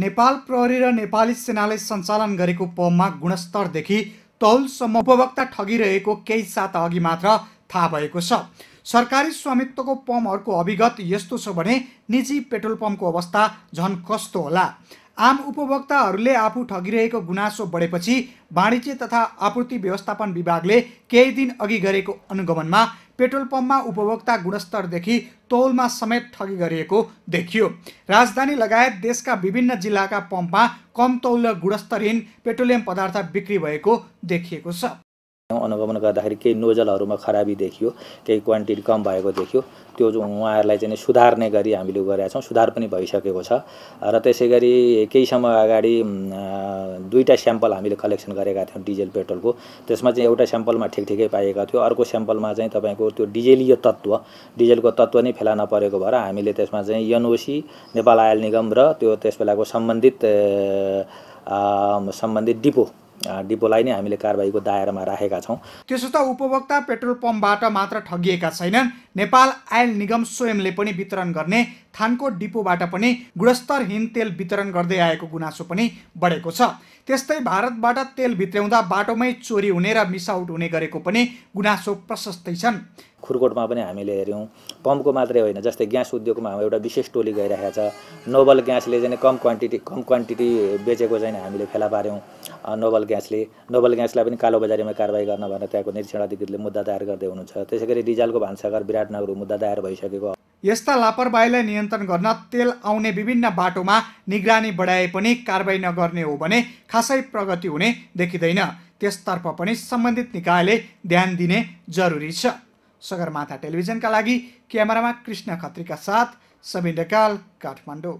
नेपाल प्रहरी र नेपाली सेनाले सञ्चालन गरेको पममा गुणस्तरदेखि तौलसम्म उपभोक्ता ठगिरहेको केही साता अघि मात्र थाहा भएको छ सरकारी स्वामित्वको पम्पहरूको अभिगत यस्तो छ भने निजी पेट्रोल पम्पको अवस्था झन् कस्तो होला आम उपभोक्ताहरूले आफू ठगिरहेको गुनासो बढेपछि वाणिज्य तथा आपूर्ति व्यवस्थापन विभागले केही दिन अघि गरेको अनुगमनमा पेट्रोल पम्पमा उपभोक्ता गुणस्तरदेखि तौलमा समेत ठगी गरिएको देखियो राजधानी लगायत देशका विभिन्न जिल्लाका पम्पमा कम तौल र गुणस्तरहीन पेट्रोलियम पदार्थ बिक्री भएको देखिएको छ अनुगमन गर्दाखेरि केही नोजलहरूमा खराबी देखियो केही क्वान्टिटी कम भएको देखियो त्यो उहाँहरूलाई चाहिँ सुधार्ने गरी हामीले गरेका छौँ सुधार पनि भइसकेको छ र त्यसै गरी केही समय अगाडि दुईवटा स्याम्पल हामीले कलेक्सन गरेका थियौँ डिजेल पेट्रोलको त्यसमा चाहिँ एउटा स्याम्पलमा ठिक ठिकै पाइएको थियो अर्को स्याम्पलमा चाहिँ तपाईँको त्यो डिजेलीय तत्त्व डिजेलको तत्त्व नै फेला नपरेको भएर हामीले त्यसमा चाहिँ एनओसी नेपाल आयल निगम र त्यो त्यस बेलाको सम्बन्धित सम्बन्धित डिपो डिपोलाई नै हामीले कारवाहीको दायरामा राखेका छौँ त्यसो त उपभोक्ता पेट्रोल पम्पबाट मात्र ठगिएका छैनन् नेपाल आयल निगम स्वयंले पनि वितरण गर्ने थानकोट डिपोबाट पनि गुणस्तरहीन तेल वितरण गर्दै आएको गुनासो पनि बढेको छ त्यस्तै भारतबाट तेल भित्राउँदा बाटोमै चोरी हुने र मिसआउट हुने गरेको पनि गुनासो प्रशस्तै छन् खुरकोटमा पनि हामीले हेऱ्यौँ पम्पको मात्रै होइन जस्तै ग्यास उद्योगमा एउटा विशेष टोली गइरहेको छ नोबल ग्यासले चाहिँ कम क्वान्टिटी कम क्वान्टिटी बेचेको चाहिँ हामीले फेला पार्यौँ नोबल ग्यासले नोबल ग्यासलाई पनि कालो बजारीमा कारवाही गर्न भनेर त्यहाँको अधिकृतले मुद्दा दायर गर्दै हुनुहुन्छ त्यसै गरी रिजालको भान्साघर विराटनगर मुद्दा दायर भइसकेको यस्ता लापरवाहीलाई नियन्त्रण गर्न तेल आउने विभिन्न बाटोमा निगरानी बढाए पनि कारवाही नगर्ने हो भने खासै प्रगति हुने देखिँदैन त्यसतर्फ पनि सम्बन्धित निकायले ध्यान दिने जरुरी छ सगरमाथा टेलिभिजनका लागि क्यामेरामा कृष्ण खत्रीका साथ सबिन ढकाल काठमाडौँ